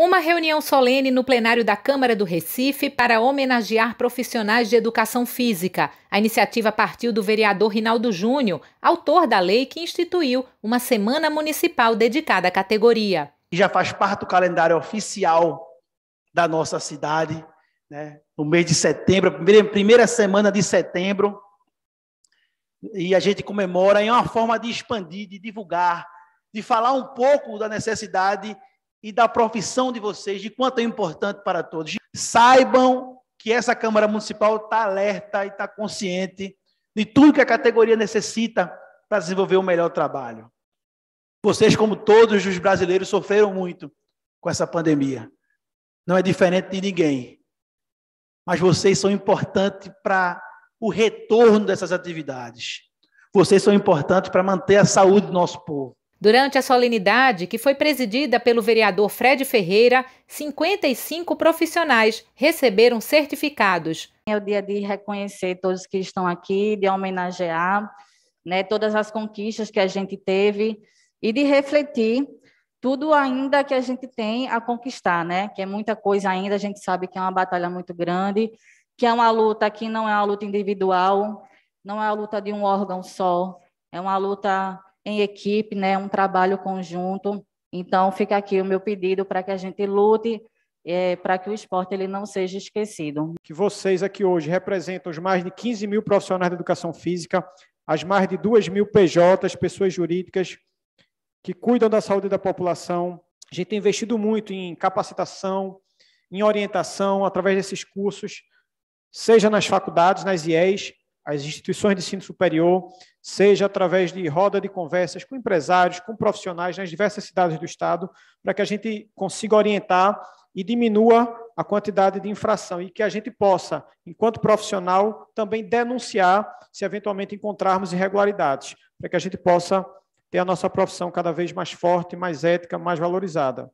Uma reunião solene no plenário da Câmara do Recife para homenagear profissionais de educação física. A iniciativa partiu do vereador Rinaldo Júnior, autor da lei que instituiu uma semana municipal dedicada à categoria. Já faz parte do calendário oficial da nossa cidade, né? no mês de setembro, primeira, primeira semana de setembro. E a gente comemora em uma forma de expandir, de divulgar, de falar um pouco da necessidade e da profissão de vocês, de quanto é importante para todos. Saibam que essa Câmara Municipal está alerta e está consciente de tudo que a categoria necessita para desenvolver o um melhor trabalho. Vocês, como todos os brasileiros, sofreram muito com essa pandemia. Não é diferente de ninguém. Mas vocês são importantes para o retorno dessas atividades. Vocês são importantes para manter a saúde do nosso povo. Durante a solenidade, que foi presidida pelo vereador Fred Ferreira, 55 profissionais receberam certificados. É o dia de reconhecer todos que estão aqui, de homenagear né, todas as conquistas que a gente teve e de refletir tudo ainda que a gente tem a conquistar, né? Que é muita coisa ainda, a gente sabe que é uma batalha muito grande, que é uma luta que não é uma luta individual, não é a luta de um órgão só, é uma luta em equipe, né, um trabalho conjunto. Então, fica aqui o meu pedido para que a gente lute é, para que o esporte ele não seja esquecido. Que vocês aqui hoje representam os mais de 15 mil profissionais da educação física, as mais de 2 mil PJs, pessoas jurídicas que cuidam da saúde da população. A gente tem investido muito em capacitação, em orientação, através desses cursos, seja nas faculdades, nas IEs, as instituições de ensino superior, seja através de roda de conversas com empresários, com profissionais nas diversas cidades do Estado, para que a gente consiga orientar e diminua a quantidade de infração e que a gente possa, enquanto profissional, também denunciar se eventualmente encontrarmos irregularidades, para que a gente possa ter a nossa profissão cada vez mais forte, mais ética, mais valorizada.